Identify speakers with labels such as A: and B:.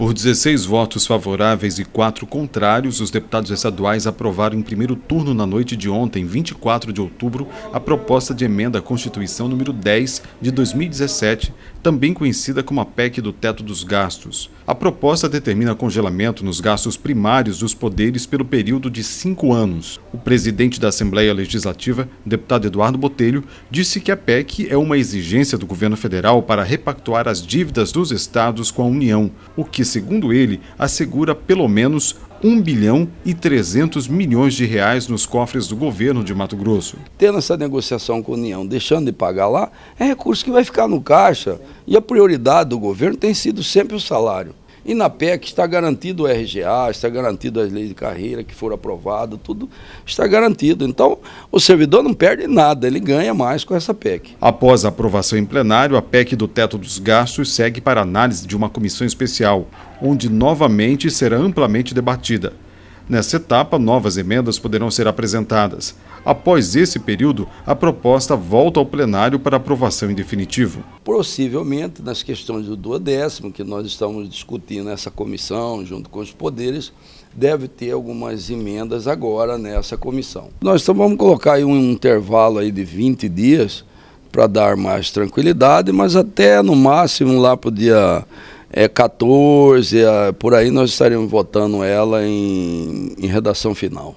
A: Por 16 votos favoráveis e 4 contrários, os deputados estaduais aprovaram em primeiro turno na noite de ontem, 24 de outubro, a proposta de emenda à Constituição número 10 de 2017, também conhecida como a PEC do teto dos gastos. A proposta determina congelamento nos gastos primários dos poderes pelo período de cinco anos. O presidente da Assembleia Legislativa, deputado Eduardo Botelho, disse que a PEC é uma exigência do governo federal para repactuar as dívidas dos estados com a União, o que, segundo ele, assegura pelo menos 1 bilhão e 300 milhões de
B: reais nos cofres do governo de Mato Grosso. Tendo essa negociação com a União, deixando de pagar lá, é recurso que vai ficar no caixa. E a prioridade do governo tem sido sempre o salário. E na PEC está garantido o RGA, está garantido as leis de carreira que foram aprovadas, tudo está garantido. Então, o servidor não perde nada, ele ganha mais com essa PEC. Após
A: a aprovação em plenário, a PEC do teto dos gastos segue para análise de uma comissão especial, onde novamente será amplamente debatida. Nessa etapa, novas emendas poderão ser apresentadas. Após esse período, a proposta volta ao plenário para aprovação em definitivo.
B: Possivelmente, nas questões do duodécimo, que nós estamos discutindo nessa comissão, junto com os poderes, deve ter algumas emendas agora nessa comissão. Nós então vamos colocar aí um intervalo aí de 20 dias para dar mais tranquilidade, mas até no máximo lá para o dia é, 14, é, por aí nós estaremos votando ela em, em redação final.